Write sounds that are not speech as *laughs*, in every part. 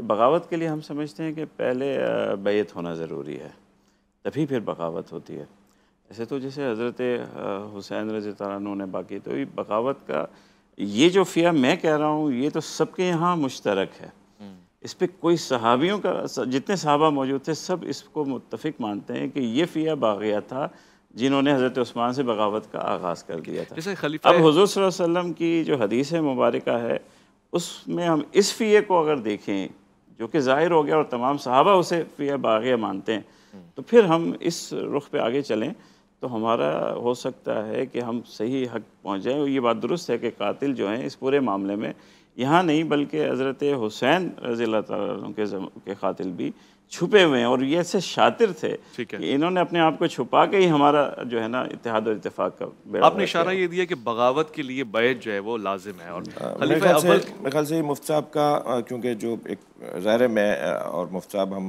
कि बगावत के लिए हम समझते हैं कि पहले बैत होना ज़रूरी है तभी फिर बगावत होती है ऐसे तो जैसे हज़रत हुसैन रज़ी तारा ने बाकी तो ये बगावत का ये जो फ़िया मैं कह रहा हूँ ये तो सबके यहाँ मुश्तरक है हम्म। इस पर कोई सहाबियों का जितने सहाबा मौजूद थे सब इसको मुतफिक मानते हैं कि ये फ़िया बागिया था जिन्होंने हज़रत उस्मान से बगावत का आगाज़ कर दिया था जैसे खलीफा अब हजूर वसम की जो हदीस मुबारक है उसमें हम इस फ़ीए को अगर देखें जो कि ज़ाहिर हो गया और तमाम सहाबा उसे पिया बागे मानते हैं तो फिर हम इस रुख पे आगे चलें तो हमारा हो सकता है कि हम सही हक पहुँच जाएँ ये बात दुरुस्त है कि कातिल जो हैं इस पूरे मामले में यहाँ नहीं बल्कि हज़रत हुसैन रज़ी के के खातिल भी छुपे हुए हैं और ये ऐसे शातिर थे कि इन्होंने अपने आप को छुपा के ही हमारा जो है ना इतिहाद और इतफाक का आपने इशारा ये दिया कि बगावत के लिए बैत जो है वो लाजिम है और मेरे ख्याल से मुफ्त साहब का क्योंकि जो एक जहर में और मुफ्त साहब हम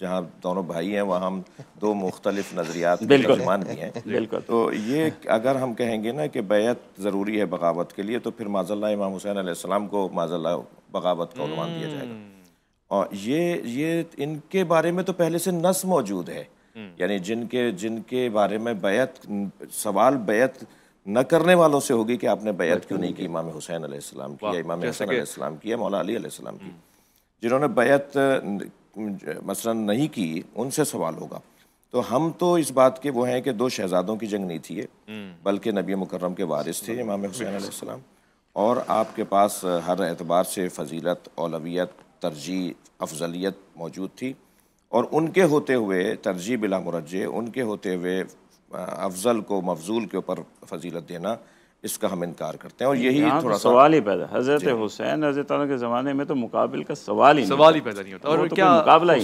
जहाँ दोनों भाई हैं वहाँ हम दो मुख्तलिफ नज़रियात मुसलमान भी हैं *laughs* बिल्कुल तो ये अगर हम कहेंगे ना कि बैत ज़रूरी है बगावत के लिए तो फिर माजल्ला इमाम हुसैन को को माजल्ला बगावत का उनवान दिया जाएगा हम्म। और ये ये इनके बारे में तो पहले से नस मौजूद है हम्म। यानी जिनके जिनके बारे में बैत सवाल बैत न करने वालों से होगी कि आपने बैत क्यों नहीं की इमाम हुसैन आसमाम की या इमाम हसन आसमाम की या मौला अली आसमाम की हम्म। जिन्होंने बैत मसलन नहीं की उनसे सवाल होगा तो हम तो इस बात के वो हैं कि दो शहजादों की जंग नहीं थी बल्कि नबी मुकर्रम के वारिस थे इमाम हुसैन आसमाम और आपके पास हर एतबार से फजीलत ओलवियत तरजीह अफजलियत मौजूद थी और उनके होते हुए तरजीह बिला मुरजे उनके होते हुए अफजल को मफजूल के ऊपर फजीलत देना इसका हम इनकार करते हैं और यही तो थोड़ा सवाल ही पैदा हजरत हुसैन हजरत के ज़माने में तो मुकाबल का सवाल ही सवाल ही पैदा नहीं होता और तो क्या मुकाबला ही